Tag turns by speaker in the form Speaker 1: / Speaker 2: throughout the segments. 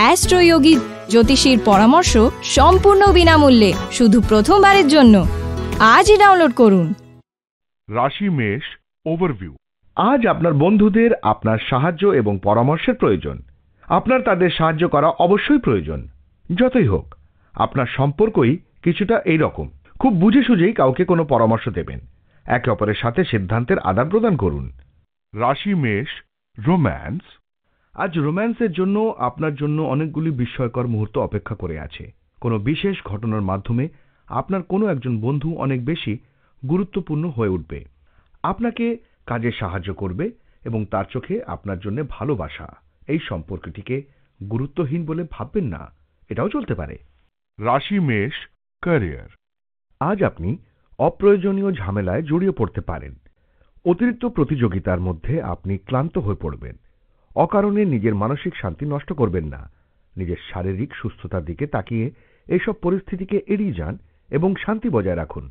Speaker 1: অ্যাস্ট্রোয়োগী জ্যোতিষীর পরামর্শ সম্পূর্ণ বিনামূল্যে শুধু প্রথমবারের জন্য আজই ডাউনলোড করুন
Speaker 2: রাশি মেষ ওভারভিউ
Speaker 1: আজ আপনার বন্ধুদের আপনার সাহায্য এবং পরামর্শের প্রয়োজন আপনার তাদের সাহায্য করা অবশ্যই প্রয়োজন যতই হোক আপনার সম্পর্কই কিছুটা এই রকম খুব বুঝে সুঝেই কাউকে কোনো পরামর্শ দেবেন একে অপরের সাথে সিদ্ধান্তের আদান প্রদান করুন রাশি মেষ রোম্যান্স আজ রোম্যান্সের জন্য আপনার জন্য অনেকগুলি বিস্ময়কর মুহূর্ত অপেক্ষা করে আছে কোনো বিশেষ ঘটনার মাধ্যমে আপনার কোনো একজন বন্ধু অনেক বেশি গুরুত্বপূর্ণ হয়ে উঠবে আপনাকে কাজে সাহায্য করবে এবং তার চোখে আপনার জন্য ভালোবাসা এই সম্পর্কটিকে গুরুত্বহীন বলে ভাববেন না এটাও চলতে পারে রাশি মেষ ক্যারিয়ার আজ আপনি অপ্রয়োজনীয় ঝামেলায় জড়িয়ে পড়তে পারেন অতিরিক্ত প্রতিযোগিতার মধ্যে আপনি ক্লান্ত হয়ে পড়বেন অকারণে নিজের মানসিক শান্তি নষ্ট করবেন না নিজের শারীরিক সুস্থতার দিকে তাকিয়ে এইসব পরিস্থিতিকে এড়িয়ে যান এবং
Speaker 2: শান্তি বজায় রাখুন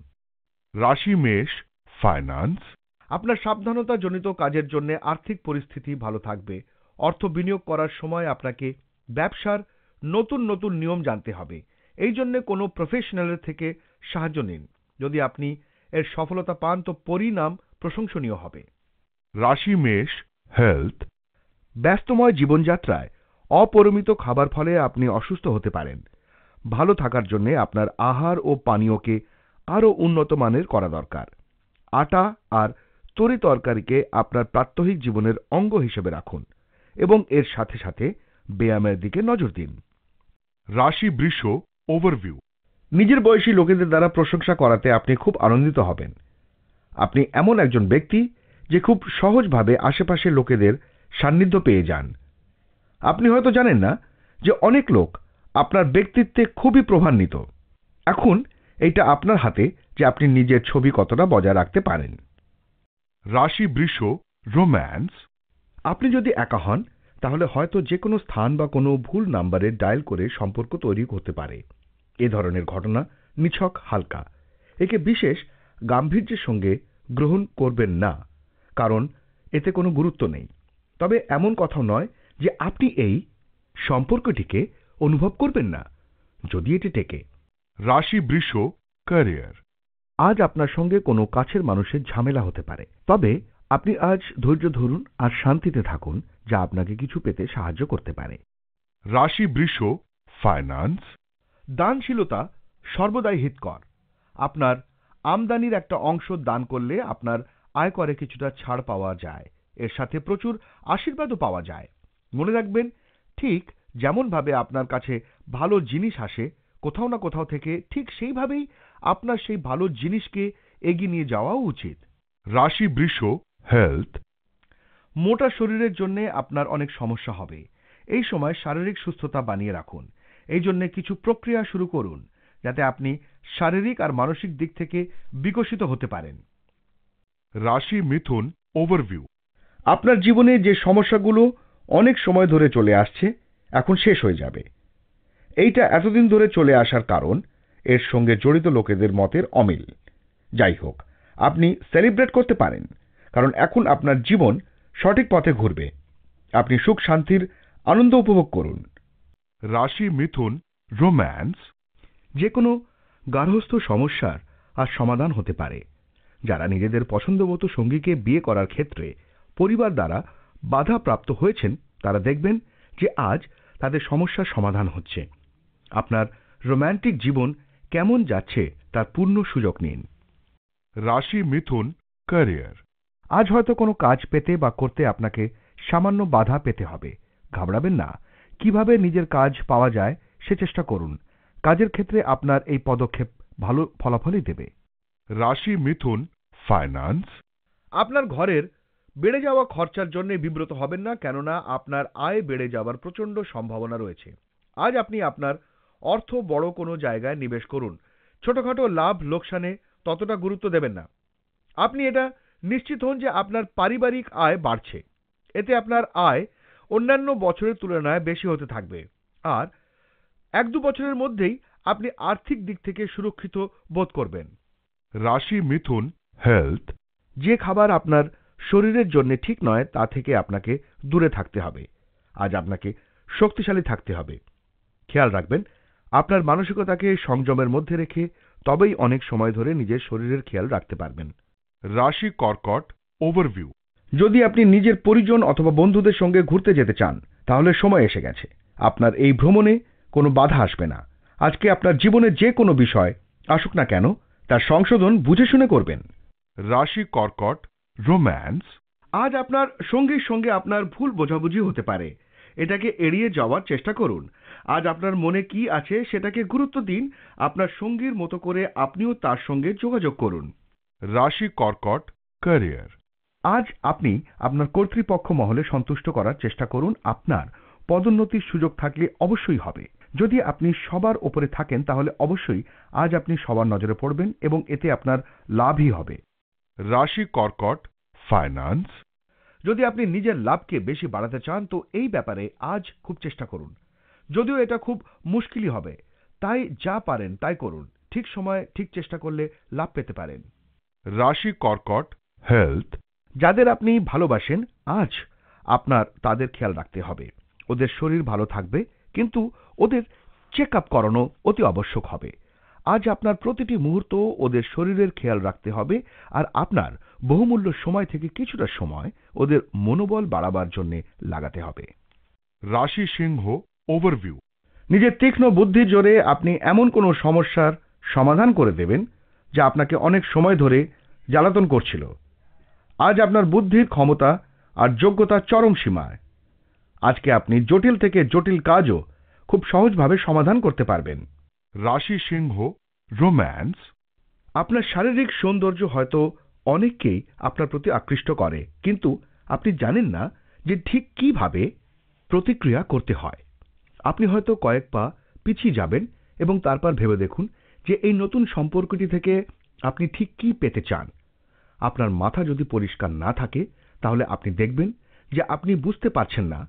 Speaker 2: রাশি মেষ ফাইন্যান্স
Speaker 1: আপনার সাবধানতা জনিত কাজের জন্য আর্থিক পরিস্থিতি ভালো থাকবে অর্থ বিনিয়োগ করার সময় আপনাকে ব্যবসার নতুন নতুন নিয়ম জানতে হবে এই জন্য কোনো প্রফেশনালের থেকে সাহায্য নিন যদি আপনি এর সফলতা পান তো পরিণাম প্রশংসনীয় হবে রাশি মেষ হেলথ ব্যস্তময় জীবনযাত্রায় অপরিমিত খাবার ফলে আপনি অসুস্থ হতে পারেন ভালো থাকার জন্য আপনার আহার ও পানীয়কে আরও উন্নত মানের করা দরকার আটা আর তরি তরকারিকে আপনার প্রাত্যহিক জীবনের অঙ্গ হিসেবে রাখুন এবং এর সাথে সাথে ব্যায়ামের দিকে নজর দিন রাশি বৃষ ওভারভিউ নিজের বয়সী লোকেদের দ্বারা প্রশংসা করাতে আপনি খুব আনন্দিত হবেন আপনি এমন একজন ব্যক্তি যে খুব সহজভাবে আশেপাশের লোকেদের সান্নিধ্য পেয়ে যান আপনি হয়তো জানেন না যে অনেক লোক আপনার ব্যক্তিত্বে খুবই প্রভান্বিত এখন এইটা আপনার হাতে যে আপনি নিজের ছবি কতটা বজায় রাখতে পারেন রাশি বৃষ রোম্যান্স আপনি যদি একা হন তাহলে হয়তো যে কোনো স্থান বা কোনো ভুল নাম্বারে ডায়াল করে সম্পর্ক তৈরি হতে পারে এ ধরনের ঘটনা নিছক হালকা একে বিশেষ গাম্ভীর্যের সঙ্গে গ্রহণ করবেন না কারণ এতে কোনো গুরুত্ব নেই তবে এমন কথা নয় যে আপনি এই সম্পর্কটিকে অনুভব করবেন না যদি এটি টেকে রাশি বৃষ ক্যারিয়ার আজ আপনার সঙ্গে কোনো কাছের মানুষের ঝামেলা হতে পারে তবে আপনি আজ ধৈর্য ধরুন আর শান্তিতে থাকুন যা আপনাকে কিছু পেতে সাহায্য করতে পারে রাশি বৃষ ফাইন্যান্স দানশীলতা সর্বদাই হিতকর আপনার আমদানির একটা অংশ দান করলে আপনার আয়করে কিছুটা ছাড় পাওয়া যায় এর সাথে প্রচুর আশীর্বাদও পাওয়া যায় মনে রাখবেন ঠিক যেমনভাবে আপনার কাছে ভালো জিনিস আসে কোথাও না কোথাও থেকে ঠিক সেইভাবেই আপনার সেই ভালো জিনিসকে এগিয়ে নিয়ে যাওয়াও উচিত
Speaker 2: রাশি বৃষ হেলথ
Speaker 1: মোটা শরীরের জন্য আপনার অনেক সমস্যা হবে এই সময় শারীরিক সুস্থতা বানিয়ে রাখুন এই জন্য কিছু প্রক্রিয়া শুরু করুন যাতে আপনি শারীরিক আর মানসিক দিক থেকে বিকশিত হতে পারেন
Speaker 2: রাশি মিথুন
Speaker 1: ওভারভিউ আপনার জীবনে যে সমস্যাগুলো অনেক সময় ধরে চলে আসছে এখন শেষ হয়ে যাবে এইটা এতদিন ধরে চলে আসার কারণ এর সঙ্গে জড়িত লোকেদের মতের অমিল যাই হোক আপনি সেলিব্রেট করতে পারেন কারণ এখন আপনার জীবন সঠিক পথে ঘুরবে আপনি সুখ শান্তির আনন্দ উপভোগ করুন রাশি মিথুন রোম্যান্স যে কোনো গার্হস্থ সমস্যার আর সমাধান হতে পারে যারা নিজেদের পছন্দমতো সঙ্গীকে বিয়ে করার ক্ষেত্রে পরিবার দ্বারা প্রাপ্ত হয়েছেন তারা দেখবেন যে আজ তাদের সমস্যার সমাধান হচ্ছে আপনার রোম্যান্টিক জীবন কেমন যাচ্ছে তার পূর্ণ সুযোগ নিন রাশি মিথুন ক্যারিয়ার আজ হয়তো কোনো কাজ পেতে বা করতে আপনাকে সামান্য বাধা পেতে হবে ঘাবড়াবেন না কিভাবে নিজের কাজ পাওয়া যায় সে চেষ্টা করুন কাজের ক্ষেত্রে আপনার এই পদক্ষেপ ভালো
Speaker 2: ফলাফলই দেবে রাশি মিথুন ফাইন্যান্স
Speaker 1: আপনার ঘরের বেড়ে যাওয়া খরচার জন্য বিব্রত হবেন না কেননা আপনার আয় বেড়ে যাওয়ার প্রচণ্ড সম্ভাবনা রয়েছে আজ আপনি আপনার অর্থ বড় কোনো জায়গায় নিবেশ করুন ছোটখাটো লাভ লোকসানে ততটা গুরুত্ব দেবেন না আপনি এটা নিশ্চিত হন যে আপনার পারিবারিক আয় বাড়ছে এতে আপনার আয় অন্যান্য বছরের তুলনায় বেশি হতে থাকবে আর এক দু বছরের মধ্যেই আপনি আর্থিক দিক থেকে সুরক্ষিত বোধ করবেন
Speaker 2: রাশি মিথুন হেলথ
Speaker 1: যে খাবার আপনার শরীরের জন্য ঠিক নয় তা থেকে আপনাকে দূরে থাকতে হবে আজ আপনাকে শক্তিশালী থাকতে হবে খেয়াল রাখবেন আপনার মানসিকতাকে সংযমের মধ্যে রেখে তবেই অনেক সময় ধরে নিজের শরীরের খেয়াল রাখতে পারবেন
Speaker 2: রাশি কর্কট ওভারভিউ
Speaker 1: যদি আপনি নিজের পরিজন অথবা বন্ধুদের সঙ্গে ঘুরতে যেতে চান তাহলে সময় এসে গেছে আপনার এই ভ্রমণে কোনো বাধা আসবে না আজকে আপনার জীবনে যে কোনো বিষয় আসুক না কেন তার সংশোধন বুঝে শুনে করবেন রাশি কর্কট রোম্যান্স আজ আপনার সঙ্গীর সঙ্গে আপনার ভুল বোঝাবুঝি হতে পারে এটাকে এড়িয়ে যাওয়ার চেষ্টা করুন আজ আপনার মনে কি আছে সেটাকে গুরুত্ব দিন আপনার সঙ্গীর মতো করে আপনিও তার সঙ্গে যোগাযোগ করুন রাশি কর্কট ক্যারিয়ার আজ আপনি আপনার কর্তৃপক্ষ মহলে সন্তুষ্ট করার চেষ্টা করুন আপনার পদোন্নতির সুযোগ থাকলে অবশ্যই হবে যদি আপনি সবার ওপরে থাকেন তাহলে অবশ্যই আজ আপনি সবার নজরে পড়বেন এবং এতে আপনার লাভই হবে
Speaker 2: রাশি কর্কট
Speaker 1: ফাইন্যান্স যদি আপনি নিজের লাভকে বেশি বাড়াতে চান তো এই ব্যাপারে আজ খুব চেষ্টা করুন যদিও এটা খুব মুশকিলই হবে তাই যা পারেন তাই করুন ঠিক সময়ে ঠিক চেষ্টা করলে লাভ পেতে পারেন
Speaker 2: রাশি কর্কট হেলথ
Speaker 1: যাদের আপনি ভালোবাসেন আজ আপনার তাদের খেয়াল রাখতে হবে ওদের শরীর ভালো থাকবে কিন্তু ওদের চেক আপ করানো অতি আবশ্যক হবে আজ আপনার প্রতিটি মুহূর্ত ওদের শরীরের খেয়াল রাখতে হবে আর আপনার বহুমূল্য সময় থেকে কিছুটা সময় ওদের মনোবল বাড়াবার জন্য লাগাতে হবে
Speaker 2: রাশি সিংহ ওভারভিউ
Speaker 1: নিজের তীক্ষ্ণ বুদ্ধির জোরে আপনি এমন কোনো সমস্যার সমাধান করে দেবেন যা আপনাকে অনেক সময় ধরে জ্বালাতন করছিল আজ আপনার বুদ্ধির ক্ষমতা আর যোগ্যতা চরম সীমায় আজকে আপনি জটিল থেকে জটিল কাজও খুব সহজভাবে সমাধান করতে পারবেন রাশি সিংহ রোম্যান্স আপনার শারীরিক সৌন্দর্য হয়তো অনেককেই আপনার প্রতি আকৃষ্ট করে কিন্তু আপনি জানেন না যে ঠিক কিভাবে প্রতিক্রিয়া করতে হয় আপনি হয়তো কয়েক পা পিছিয়ে যাবেন এবং তারপর ভেবে দেখুন যে এই নতুন সম্পর্কটি থেকে আপনি ঠিক কি পেতে চান আপনার মাথা যদি পরিষ্কার না থাকে তাহলে আপনি দেখবেন যে আপনি বুঝতে পারছেন না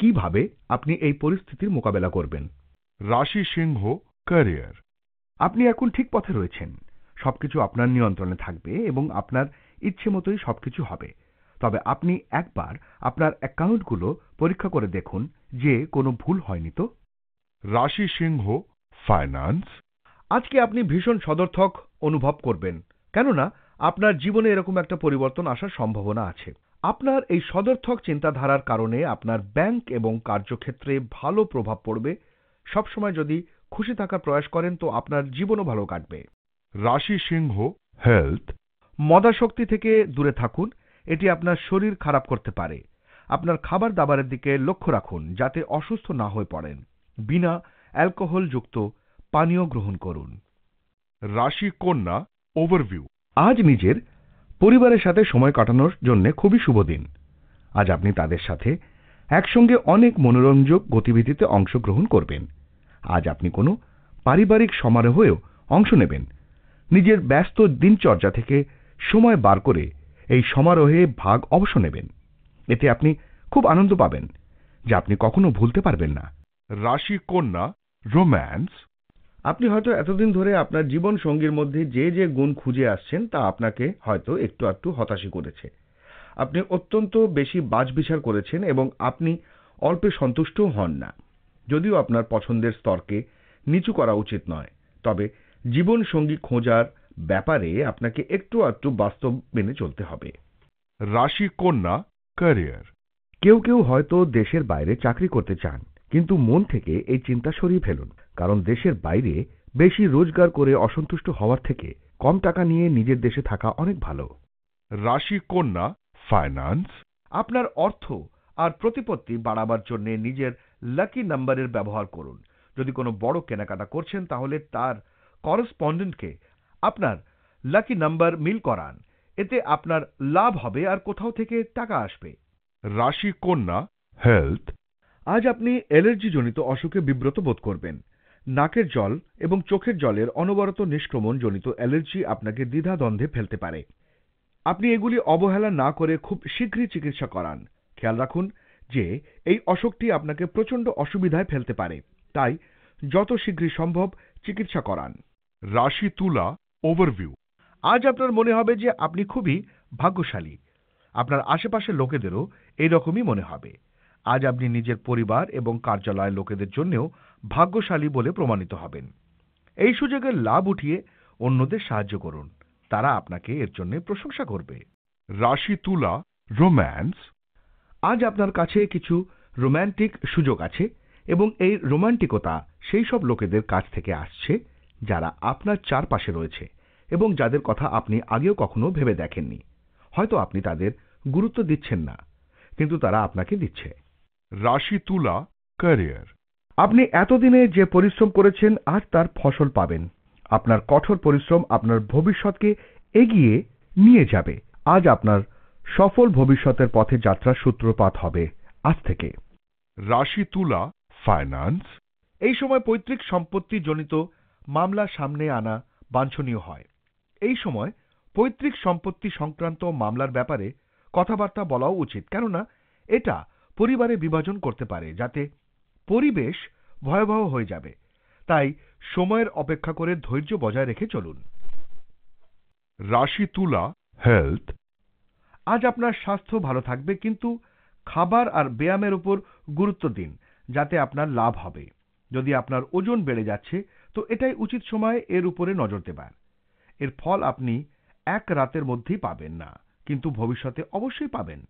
Speaker 1: কিভাবে আপনি এই পরিস্থিতির মোকাবেলা করবেন রাশি সিংহ ক্যারিয়ার আপনি এখন ঠিক পথে রয়েছেন সবকিছু আপনার নিয়ন্ত্রণে থাকবে এবং আপনার ইচ্ছে মতোই সবকিছু হবে তবে আপনি একবার আপনার অ্যাকাউন্টগুলো পরীক্ষা করে দেখুন যে কোনো ভুল হয়নি তো রাশি সিংহ ফাইন্যান্স আজকে আপনি ভীষণ সদর্থক অনুভব করবেন কেননা আপনার জীবনে এরকম একটা পরিবর্তন আসার সম্ভাবনা আছে আপনার এই সদর্থক চিন্তাধারার কারণে আপনার ব্যাংক এবং কার্যক্ষেত্রে ভালো প্রভাব পড়বে সবসময় যদি খুশি থাকার প্রয়াস করেন তো আপনার জীবনও ভালো কাটবে রাশি সিংহ হেলথ মদাশক্তি থেকে দূরে থাকুন এটি আপনার শরীর খারাপ করতে পারে আপনার খাবার দাবারের দিকে লক্ষ্য রাখুন যাতে অসুস্থ না হয়ে পড়েন বিনা অ্যালকোহলযুক্ত পানীয় গ্রহণ করুন রাশি কন্যা ওভারভিউ আজ নিজের পরিবারের সাথে সময় কাটানোর জন্য খুবই শুভ দিন আজ আপনি তাদের সাথে একসঙ্গে অনেক মনোরঞ্জক গতিবিধিতে অংশগ্রহণ করবেন আজ আপনি কোনো পারিবারিক সমারোহেও অংশ নেবেন নিজের ব্যস্ত দিনচর্যা থেকে সময় বার করে এই সমারোহে ভাগ অবশ্য নেবেন এতে আপনি খুব আনন্দ পাবেন যা আপনি কখনো ভুলতে পারবেন না রাশি কন্যা রোম্যান্স আপনি হয়তো এতদিন ধরে আপনার জীবন সঙ্গীর মধ্যে যে যে গুণ খুঁজে আসছেন তা আপনাকে হয়তো একটু একটু হতাশি করেছে আপনি অত্যন্ত বেশি বাজবিচার করেছেন এবং আপনি অল্পে সন্তুষ্টও হন না যদিও আপনার পছন্দের স্তরকে নিচু করা উচিত নয় তবে জীবনসঙ্গী খোঁজার ব্যাপারে আপনাকে একটু আধটু বাস্তব মেনে চলতে হবে রাশি কন্যা ক্যারিয়ার কেউ কেউ হয়তো দেশের বাইরে চাকরি করতে চান কিন্তু মন থেকে এই চিন্তা সরিয়ে ফেলুন কারণ দেশের বাইরে বেশি রোজগার করে অসন্তুষ্ট হওয়ার থেকে কম টাকা নিয়ে নিজের দেশে থাকা অনেক ভালো রাশি কন্যা ফাইন্যান্স আপনার অর্থ আর প্রতিপত্তি বাড়াবার জন্য নিজের লাকি নাম্বারের ব্যবহার করুন যদি কোনো বড় কেনাকাটা করছেন তাহলে তার করসপন্ডেন্টকে আপনার লাকি নাম্বার মিল করান এতে আপনার লাভ হবে আর কোথাও থেকে টাকা আসবে রাশি কন্যা হেলথ আজ আপনি অ্যালার্জিজনিত অসুখে বিব্রত বোধ করবেন নাকের জল এবং চোখের জলের অনবরত নিষ্ক্রমণ জনিত অ্যালার্জি আপনাকে দ্বিধাদ্বন্দ্বে ফেলতে পারে আপনি এগুলি অবহেলা না করে খুব শীঘ্রই চিকিৎসা করান খেয়াল রাখুন যে এই অসুখটি আপনাকে প্রচণ্ড অসুবিধায় ফেলতে পারে তাই যত শীঘ্রই সম্ভব চিকিৎসা করান রাশি তুলা ওভারভিউ আজ আপনার মনে হবে যে আপনি খুবই ভাগ্যশালী আপনার আশেপাশের লোকেদেরও এইরকমই মনে হবে আজ আপনি নিজের পরিবার এবং কার্যালয়ের লোকেদের জন্যও ভাগ্যশালী বলে প্রমাণিত হবেন এই সুযোগের লাভ উঠিয়ে অন্যদের সাহায্য করুন তারা আপনাকে এর জন্য প্রশংসা করবে রাশি তুলা রোম্যান্স আজ আপনার কাছে কিছু রোম্যান্টিক সুযোগ আছে এবং এই রোমান্টিকতা সেই সব লোকেদের কাছ থেকে আসছে যারা আপনার চারপাশে রয়েছে এবং যাদের কথা আপনি আগেও কখনো ভেবে দেখেননি হয়তো আপনি তাদের গুরুত্ব দিচ্ছেন না কিন্তু তারা আপনাকে দিচ্ছে
Speaker 2: রাশি তুলা
Speaker 1: ক্যারিয়ার আপনি এতদিনে যে পরিশ্রম করেছেন আজ তার ফসল পাবেন আপনার কঠোর পরিশ্রম আপনার ভবিষ্যৎকে এগিয়ে নিয়ে যাবে আজ আপনার সফল ভবিষ্যতের পথে যাত্রা সূত্রপাত হবে আজ থেকে রাশি তুলা ফাইন্যান্স এই সময় পৈতৃক সম্পত্তি জনিত মামলা সামনে আনা বাঞ্ছনীয় হয় এই সময় পৈতৃক সম্পত্তি সংক্রান্ত মামলার ব্যাপারে কথাবার্তা বলাও উচিত কেননা এটা পরিবারে বিভাজন করতে পারে যাতে পরিবেশ ভয়াবহ হয়ে যাবে তাই সময়ের অপেক্ষা করে ধৈর্য বজায় রেখে চলুন
Speaker 2: রাশি তুলা হেলথ
Speaker 1: আজ আপনার স্বাস্থ্য ভালো থাকবে কিন্তু খাবার আর ব্যায়ামের উপর গুরুত্ব দিন যাতে আপনার লাভ হবে যদি আপনার ওজন বেড়ে যাচ্ছে তো এটাই উচিত সময়ে এর উপরে নজর দেবার এর ফল আপনি এক রাতের মধ্যেই পাবেন না কিন্তু ভবিষ্যতে অবশ্যই পাবেন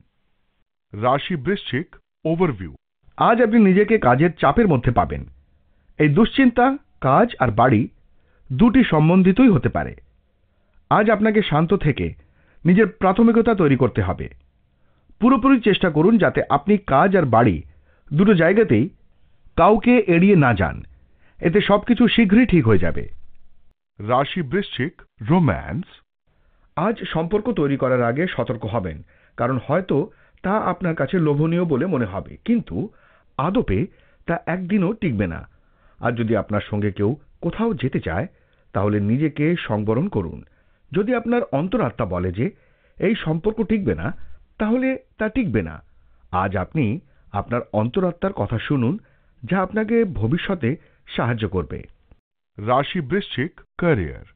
Speaker 1: রাশি বৃশ্চিক ওভারভিউ আজ আপনি নিজেকে কাজের চাপের মধ্যে পাবেন এই দুশ্চিন্তা কাজ আর বাড়ি দুটি সম্বন্ধিতই হতে পারে আজ আপনাকে শান্ত থেকে নিজের প্রাথমিকতা তৈরি করতে হবে পুরোপুরি চেষ্টা করুন যাতে আপনি কাজ আর বাড়ি দুটো জায়গাতেই কাউকে এড়িয়ে না যান এতে সবকিছু শীঘ্রই ঠিক হয়ে যাবে
Speaker 2: রাশি বৃশ্চিক
Speaker 1: রোম্যান্স আজ সম্পর্ক তৈরি করার আগে সতর্ক হবেন কারণ হয়তো তা আপনার কাছে লোভনীয় বলে মনে হবে কিন্তু আদপে তা একদিনও টিকবে না আর যদি আপনার সঙ্গে কেউ কোথাও যেতে চায় তাহলে নিজেকে সংবরণ করুন যদি আপনার অন্তরাত্মা বলে যে এই সম্পর্ক টিকবে না তাহলে তা টিকবে না আজ আপনি আপনার অন্তরাত্মার কথা শুনুন যা আপনাকে ভবিষ্যতে সাহায্য করবে রাশি বৃশ্চিক ক্যারিয়ার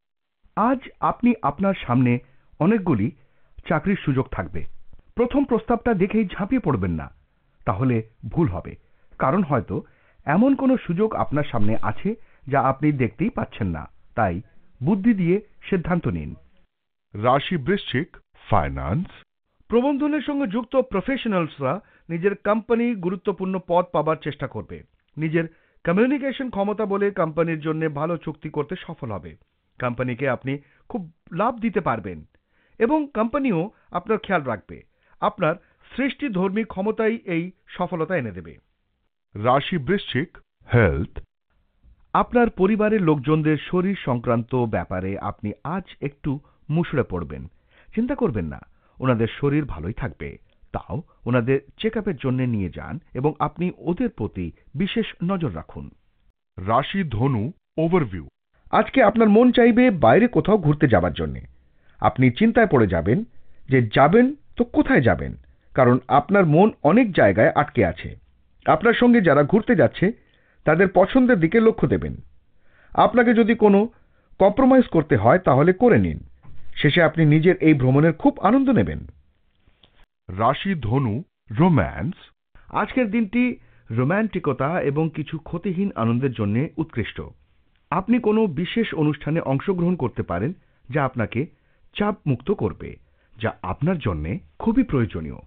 Speaker 1: আজ আপনি আপনার সামনে অনেকগুলি চাকরির সুযোগ থাকবে প্রথম প্রস্তাবটা দেখেই ঝাঁপিয়ে পড়বেন না তাহলে ভুল হবে কারণ হয়তো এমন কোনো সুযোগ আপনার সামনে আছে যা আপনি দেখতেই পাচ্ছেন না তাই বুদ্ধি দিয়ে সিদ্ধান্ত নিন রাশি বৃশ্চিক ফাইন্যান্স প্রবন্ধনের সঙ্গে যুক্ত প্রফেশনালসরা নিজের কোম্পানি গুরুত্বপূর্ণ পদ পাবার চেষ্টা করবে নিজের কমিউনিকেশন ক্ষমতা বলে কোম্পানির জন্য ভালো চুক্তি করতে সফল হবে কোম্পানিকে আপনি খুব লাভ দিতে পারবেন এবং কোম্পানিও আপনার খেয়াল রাখবে আপনার সৃষ্টি ধর্মী ক্ষমতাই এই সফলতা এনে দেবে
Speaker 2: রাশি বৃশ্চিক
Speaker 1: হেলথ আপনার পরিবারের লোকজনদের শরীর সংক্রান্ত ব্যাপারে আপনি আজ একটু মুষড়ে পড়বেন চিন্তা করবেন না ওনাদের শরীর ভালোই থাকবে তাও ওনাদের চেক জন্য নিয়ে যান এবং আপনি ওদের প্রতি বিশেষ নজর রাখুন রাশি ধনু ওভারভিউ আজকে আপনার মন চাইবে বাইরে কোথাও ঘুরতে যাবার জন্যে আপনি চিন্তায় পড়ে যাবেন যে যাবেন তো কোথায় যাবেন কারণ আপনার মন অনেক জায়গায় আটকে আছে আপনার সঙ্গে যারা ঘুরতে যাচ্ছে তাদের পছন্দের দিকে লক্ষ্য দেবেন আপনাকে যদি কোনো কম্প্রোমাইজ করতে হয় তাহলে করে নিন শেষে আপনি নিজের এই ভ্রমণের খুব আনন্দ নেবেন রাশি ধনু রোম্যান্স আজকের দিনটি রোম্যান্টিকতা এবং কিছু ক্ষতিহীন আনন্দের জন্য উৎকৃষ্ট আপনি কোনো বিশেষ অনুষ্ঠানে অংশগ্রহণ করতে পারেন যা আপনাকে চাপ মুক্ত করবে যা আপনার জন্যে খুবই প্রয়োজনীয়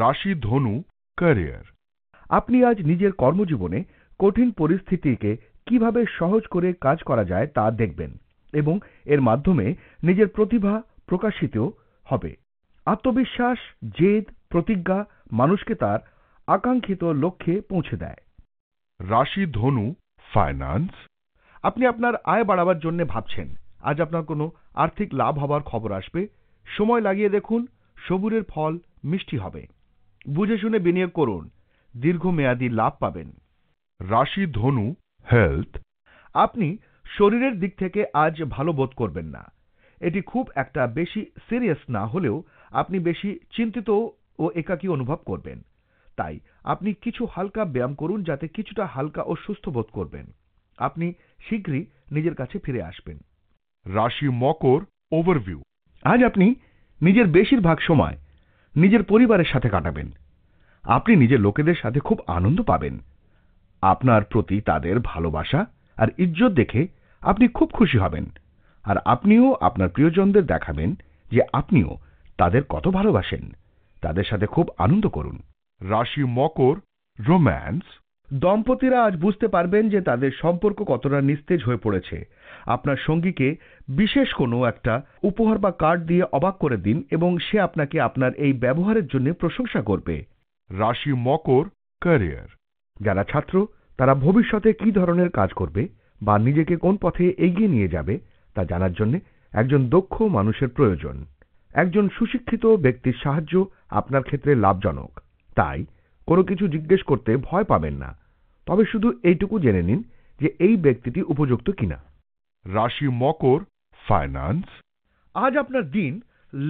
Speaker 1: রাশি ধনু ক্যারিয়ার আপনি আজ নিজের কর্মজীবনে কঠিন পরিস্থিতিকে কিভাবে সহজ করে কাজ করা যায় তা দেখবেন এবং এর মাধ্যমে নিজের প্রতিভা প্রকাশিত হবে আত্মবিশ্বাস জেদ প্রতিজ্ঞা মানুষকে তার আকাঙ্ক্ষিত লক্ষ্যে পৌঁছে দেয় রাশি ধনু ফাইন্যান্স আপনি আপনার আয় বাড়াবার জন্য ভাবছেন আজ আপনার কোনো আর্থিক লাভ হবার খবর আসবে সময় লাগিয়ে দেখুন সবুরের ফল মিষ্টি হবে বুঝে শুনে বিনিয়োগ করুন দীর্ঘমেয়াদী লাভ পাবেন রাশি ধনু হেলথ আপনি শরীরের দিক থেকে আজ ভালো বোধ করবেন না এটি খুব একটা বেশি সিরিয়াস না হলেও আপনি বেশি চিন্তিত ও একাকী অনুভব করবেন তাই আপনি কিছু হালকা ব্যায়াম করুন যাতে কিছুটা হালকা ও সুস্থ বোধ করবেন আপনি শীঘ্রই নিজের কাছে ফিরে আসবেন
Speaker 2: রাশি মকর
Speaker 1: ওভারভিউ আজ আপনি নিজের বেশিরভাগ সময় নিজের পরিবারের সাথে কাটাবেন আপনি নিজের লোকেদের সাথে খুব আনন্দ পাবেন আপনার প্রতি তাদের ভালোবাসা আর ইজ্জত দেখে আপনি খুব খুশি হবেন আর আপনিও আপনার প্রিয়জনদের দেখাবেন যে আপনিও তাদের কত ভালোবাসেন তাদের সাথে খুব আনন্দ করুন রাশি মকর রোম্যান্স দম্পতিরা আজ বুঝতে পারবেন যে তাদের সম্পর্ক কতটা নিস্তেজ হয়ে পড়েছে আপনার সঙ্গীকে বিশেষ কোনো একটা উপহার বা কার্ড দিয়ে অবাক করে দিন এবং সে আপনাকে আপনার এই ব্যবহারের জন্য প্রশংসা করবে রাশি মকর ক্যারিয়ার যারা ছাত্র তারা ভবিষ্যতে কি ধরনের কাজ করবে বা নিজেকে কোন পথে এগিয়ে নিয়ে যাবে তা জানার জন্য একজন দক্ষ মানুষের প্রয়োজন একজন সুশিক্ষিত ব্যক্তির সাহায্য আপনার ক্ষেত্রে লাভজনক তাই কোনো কিছু জিজ্ঞেস করতে ভয় পাবেন না তবে শুধু এইটুকু জেনে নিন যে এই ব্যক্তিটি উপযুক্ত কিনা রাশি মকর ফাইন্যান্স আজ আপনার দিন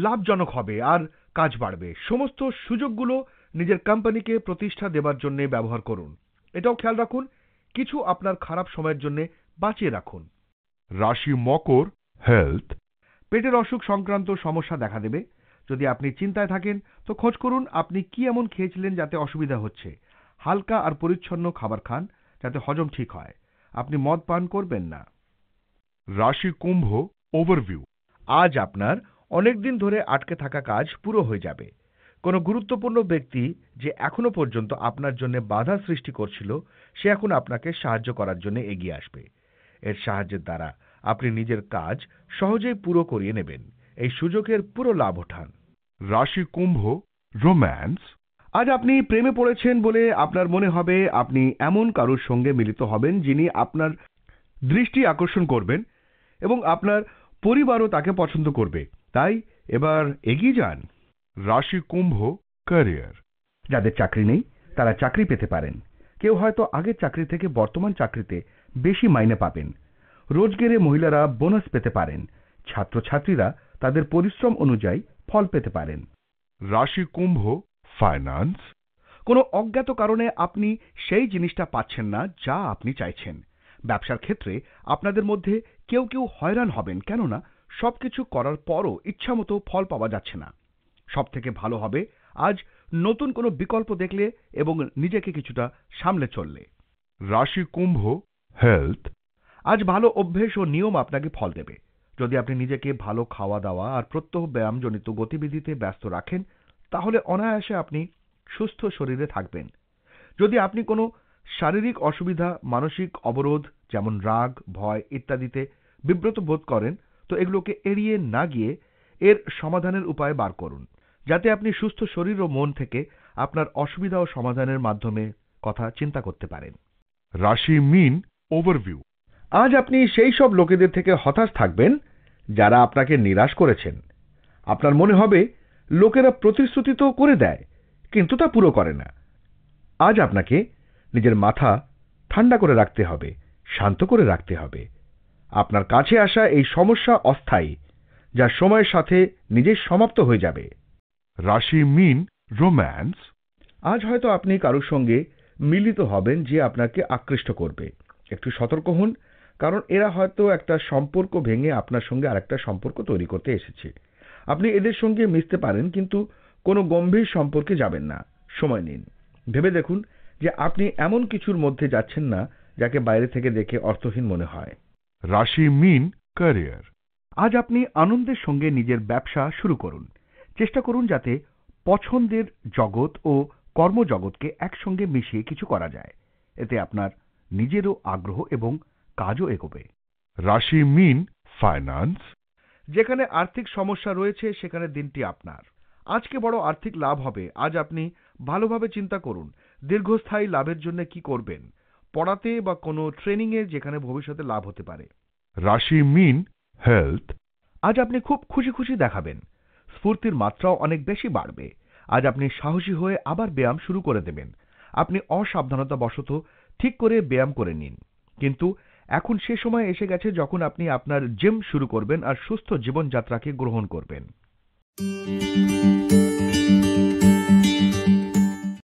Speaker 1: লাভজনক হবে আর কাজ বাড়বে সমস্ত সুযোগগুলো নিজের কোম্পানিকে প্রতিষ্ঠা দেবার জন্য ব্যবহার করুন এটাও খেয়াল রাখুন কিছু আপনার খারাপ সময়ের জন্য বাঁচিয়ে রাখুন
Speaker 2: রাশি মকর হেলথ
Speaker 1: পেটের অসুখ সংক্রান্ত সমস্যা দেখা দেবে যদি আপনি চিন্তায় থাকেন তো খোঁজ করুন আপনি কি এমন খেয়েছিলেন যাতে অসুবিধা হচ্ছে হালকা আর পরিচ্ছন্ন খাবার খান যাতে হজম ঠিক হয় আপনি মদ পান করবেন না রাশি কুম্ভ ওভারভিউ আজ আপনার অনেকদিন ধরে আটকে থাকা কাজ পুরো হয়ে যাবে কোনো গুরুত্বপূর্ণ ব্যক্তি যে এখনো পর্যন্ত আপনার জন্য বাধা সৃষ্টি করছিল সে এখন আপনাকে সাহায্য করার জন্য এগিয়ে আসবে এর সাহায্যের দ্বারা আপনি নিজের কাজ সহজেই পুরো করিয়ে নেবেন এই সুযোগের পুরো লাভ ওঠান রাশি কুম্ভ রোম্যান্স আজ আপনি প্রেমে পড়েছেন বলে আপনার মনে হবে আপনি এমন কারুর সঙ্গে মিলিত হবেন যিনি আপনার দৃষ্টি আকর্ষণ করবেন এবং আপনার পরিবারও তাকে পছন্দ করবে তাই এবার এগিয়ে যান রাশি কুম্ভ ক্যারিয়ার যাদের চাকরি নেই তারা চাকরি পেতে পারেন কেউ হয়তো আগের চাকরি থেকে বর্তমান চাকরিতে বেশি মাইনে পাবেন রোজগেরে মহিলারা বোনাস পেতে পারেন ছাত্রছাত্রীরা তাদের পরিশ্রম অনুযায়ী ফল পেতে পারেন রাশি কুম্ভ ফাইন্যান্স কোনো অজ্ঞাত কারণে আপনি সেই জিনিসটা পাচ্ছেন না যা আপনি চাইছেন ব্যবসার ক্ষেত্রে আপনাদের মধ্যে কেউ কেউ হয়রান হবেন কেননা সবকিছু করার পরও ইচ্ছামতো ফল পাওয়া যাচ্ছে না সবথেকে ভালো হবে আজ নতুন কোনো বিকল্প দেখলে এবং নিজেকে কিছুটা সামলে চললে রাশি কুম্ভ হেলথ আজ ভালো অভ্যেস ও নিয়ম আপনাকে ফল দেবে যদি আপনি নিজেকে ভালো খাওয়া দাওয়া আর প্রত্যহ ব্যায়ামজনিত গতিবিধিতে ব্যস্ত রাখেন তাহলে অনায়াসে আপনি সুস্থ শরীরে থাকবেন যদি আপনি কোনো শারীরিক অসুবিধা মানসিক অবরোধ যেমন রাগ ভয় ইত্যাদিতে বিব্রত বোধ করেন তো এগুলোকে এড়িয়ে না গিয়ে এর সমাধানের উপায় বার করুন যাতে আপনি সুস্থ শরীর ও মন থেকে আপনার অসুবিধা ও সমাধানের মাধ্যমে কথা চিন্তা করতে পারেন রাশি মিন ওভারভিউ আজ আপনি সেই সব লোকেদের থেকে হতাশ থাকবেন যারা আপনাকে নিরাশ করেছেন আপনার মনে হবে লোকেরা প্রতিশ্রুতি তো করে দেয় কিন্তু তা পুরো করে না আজ আপনাকে নিজের মাথা ঠান্ডা করে রাখতে হবে শান্ত করে রাখতে হবে আপনার কাছে আসা এই সমস্যা অস্থায়ী যা সময়ের সাথে নিজে সমাপ্ত হয়ে যাবে রাশি মিন রোম্যান্স আজ হয়তো আপনি কারোর সঙ্গে মিলিত হবেন যে আপনাকে আকৃষ্ট করবে একটু সতর্ক হন কারণ এরা হয়তো একটা সম্পর্ক ভেঙে আপনার সঙ্গে আরেকটা সম্পর্ক তৈরি করতে এসেছে আপনি এদের সঙ্গে মিশতে পারেন কিন্তু কোনো গম্ভীর সম্পর্কে যাবেন না সময় নিন ভেবে দেখুন যে আপনি এমন কিছুর মধ্যে যাচ্ছেন না যাকে বাইরে থেকে দেখে অর্থহীন মনে হয়
Speaker 2: রাশি মিন
Speaker 1: ক্যারিয়ার আজ আপনি আনন্দের সঙ্গে নিজের ব্যবসা শুরু করুন চেষ্টা করুন যাতে পছন্দের জগৎ ও কর্মজগৎকে একসঙ্গে মিশিয়ে কিছু করা যায় এতে আপনার নিজেরও
Speaker 2: আগ্রহ এবং কাজও এগোবে রাশি মিন ফাইন্যান্স
Speaker 1: যেখানে আর্থিক সমস্যা রয়েছে সেখানে দিনটি আপনার আজকে বড় আর্থিক লাভ হবে আজ আপনি ভালোভাবে চিন্তা করুন দীর্ঘস্থায়ী লাভের জন্য কি করবেন পড়াতে বা কোনো ট্রেনিংয়ে যেখানে ভবিষ্যতে লাভ হতে পারে
Speaker 2: রাশি মিন হেলথ
Speaker 1: আজ আপনি খুব খুশি খুশি দেখাবেন স্ফূর্তির মাত্রাও অনেক বেশি বাড়বে আজ আপনি সাহসী হয়ে আবার ব্যায়াম শুরু করে দেবেন আপনি অসাবধানতাবশত ঠিক করে ব্যায়াম করে নিন কিন্তু এখন সে সময় এসে গেছে যখন আপনি আপনার জিম শুরু করবেন আর সুস্থ জীবনযাত্রাকে গ্রহণ করবেন